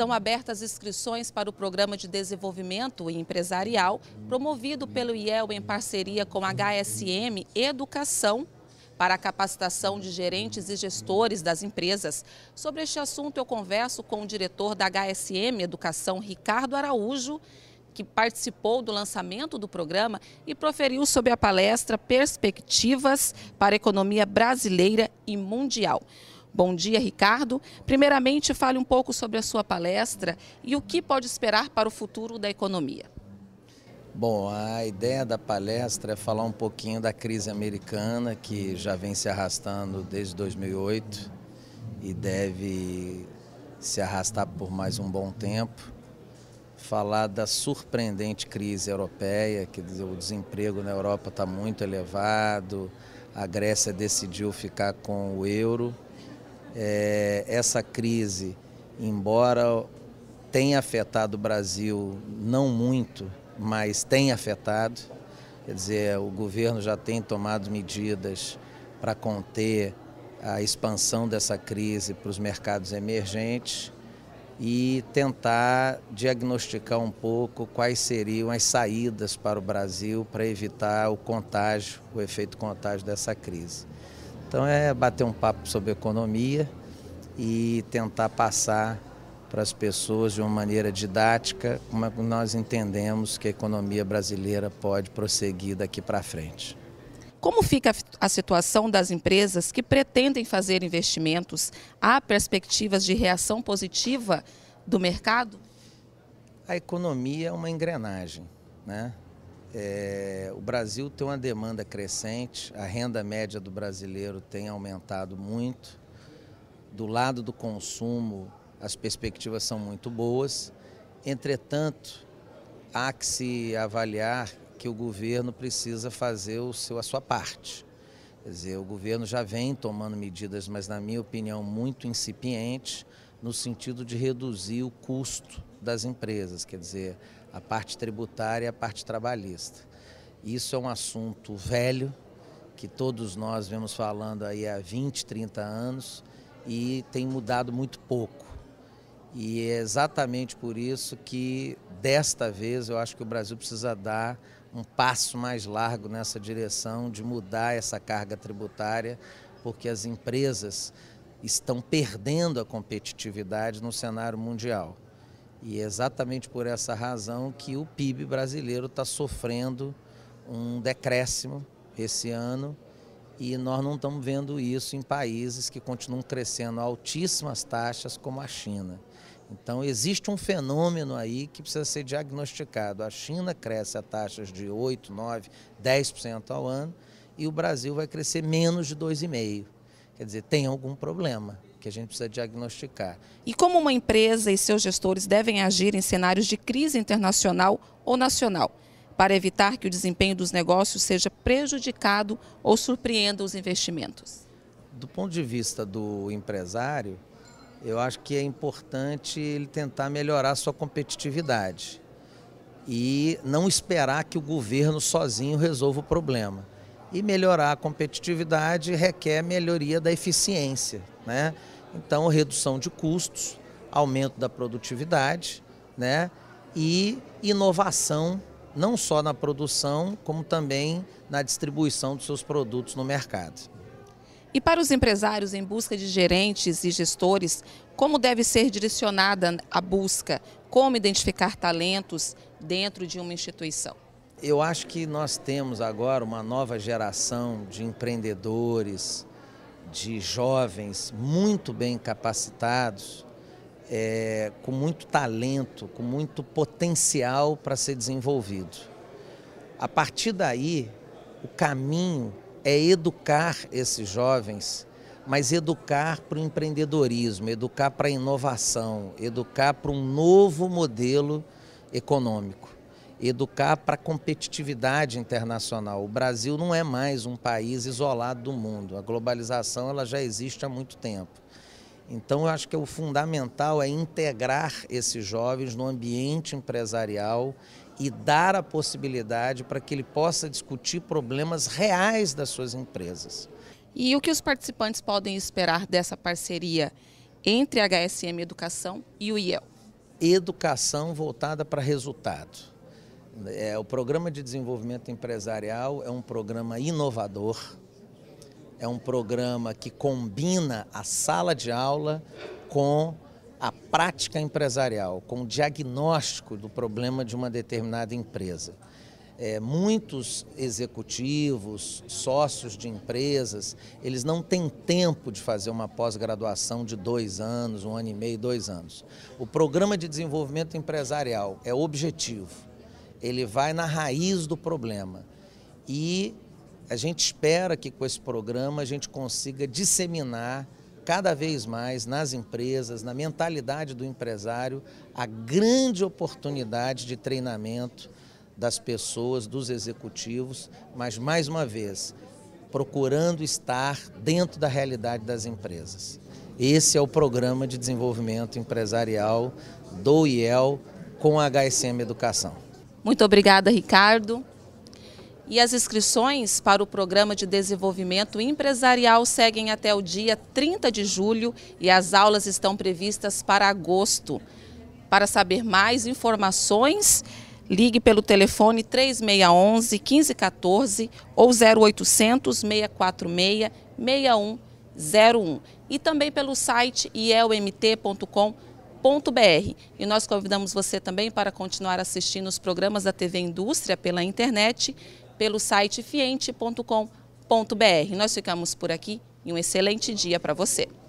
estão abertas inscrições para o Programa de Desenvolvimento Empresarial, promovido pelo IEL em parceria com a HSM Educação, para a capacitação de gerentes e gestores das empresas. Sobre este assunto, eu converso com o diretor da HSM Educação, Ricardo Araújo, que participou do lançamento do programa e proferiu sobre a palestra Perspectivas para a Economia Brasileira e Mundial. Bom dia, Ricardo. Primeiramente, fale um pouco sobre a sua palestra e o que pode esperar para o futuro da economia. Bom, a ideia da palestra é falar um pouquinho da crise americana que já vem se arrastando desde 2008 e deve se arrastar por mais um bom tempo. Falar da surpreendente crise europeia, que o desemprego na Europa está muito elevado, a Grécia decidiu ficar com o euro é, essa crise, embora tenha afetado o Brasil não muito, mas tem afetado, quer dizer, o governo já tem tomado medidas para conter a expansão dessa crise para os mercados emergentes e tentar diagnosticar um pouco quais seriam as saídas para o Brasil para evitar o contágio, o efeito contágio dessa crise. Então é bater um papo sobre economia e tentar passar para as pessoas de uma maneira didática como nós entendemos que a economia brasileira pode prosseguir daqui para frente. Como fica a situação das empresas que pretendem fazer investimentos? Há perspectivas de reação positiva do mercado? A economia é uma engrenagem, né? É, o Brasil tem uma demanda crescente, a renda média do brasileiro tem aumentado muito. Do lado do consumo, as perspectivas são muito boas. Entretanto, há que se avaliar que o governo precisa fazer o seu, a sua parte. Quer dizer, o governo já vem tomando medidas, mas, na minha opinião, muito incipientes no sentido de reduzir o custo das empresas, quer dizer, a parte tributária e a parte trabalhista. Isso é um assunto velho, que todos nós vemos falando aí há 20, 30 anos e tem mudado muito pouco. E é exatamente por isso que desta vez eu acho que o Brasil precisa dar um passo mais largo nessa direção de mudar essa carga tributária, porque as empresas estão perdendo a competitividade no cenário mundial. E é exatamente por essa razão que o PIB brasileiro está sofrendo um decréscimo esse ano e nós não estamos vendo isso em países que continuam crescendo a altíssimas taxas, como a China. Então, existe um fenômeno aí que precisa ser diagnosticado. A China cresce a taxas de 8, 9, 10% ao ano e o Brasil vai crescer menos de 2,5%. Quer dizer, tem algum problema que a gente precisa diagnosticar. E como uma empresa e seus gestores devem agir em cenários de crise internacional ou nacional, para evitar que o desempenho dos negócios seja prejudicado ou surpreenda os investimentos? Do ponto de vista do empresário, eu acho que é importante ele tentar melhorar a sua competitividade e não esperar que o governo sozinho resolva o problema. E melhorar a competitividade requer melhoria da eficiência, né? Então, redução de custos, aumento da produtividade, né? E inovação não só na produção, como também na distribuição dos seus produtos no mercado. E para os empresários em busca de gerentes e gestores, como deve ser direcionada a busca? Como identificar talentos dentro de uma instituição? Eu acho que nós temos agora uma nova geração de empreendedores, de jovens muito bem capacitados, é, com muito talento, com muito potencial para ser desenvolvido. A partir daí, o caminho é educar esses jovens, mas educar para o empreendedorismo, educar para a inovação, educar para um novo modelo econômico educar para a competitividade internacional. O Brasil não é mais um país isolado do mundo. A globalização ela já existe há muito tempo. Então, eu acho que o fundamental é integrar esses jovens no ambiente empresarial e dar a possibilidade para que ele possa discutir problemas reais das suas empresas. E o que os participantes podem esperar dessa parceria entre a HSM Educação e o IEL? Educação voltada para resultado é, o Programa de Desenvolvimento Empresarial é um programa inovador, é um programa que combina a sala de aula com a prática empresarial, com o diagnóstico do problema de uma determinada empresa. É, muitos executivos, sócios de empresas, eles não têm tempo de fazer uma pós-graduação de dois anos, um ano e meio, dois anos. O programa de desenvolvimento empresarial é objetivo ele vai na raiz do problema. E a gente espera que com esse programa a gente consiga disseminar cada vez mais nas empresas, na mentalidade do empresário, a grande oportunidade de treinamento das pessoas, dos executivos, mas mais uma vez, procurando estar dentro da realidade das empresas. Esse é o programa de desenvolvimento empresarial do IEL com a HSM Educação. Muito obrigada, Ricardo. E as inscrições para o Programa de Desenvolvimento Empresarial seguem até o dia 30 de julho e as aulas estão previstas para agosto. Para saber mais informações, ligue pelo telefone 3611 1514 ou 0800 646 6101 e também pelo site ielmt.com.br www.tvindústria.com.br. E nós convidamos você também para continuar assistindo os programas da TV Indústria pela internet, pelo site fiente.com.br. Nós ficamos por aqui e um excelente dia para você.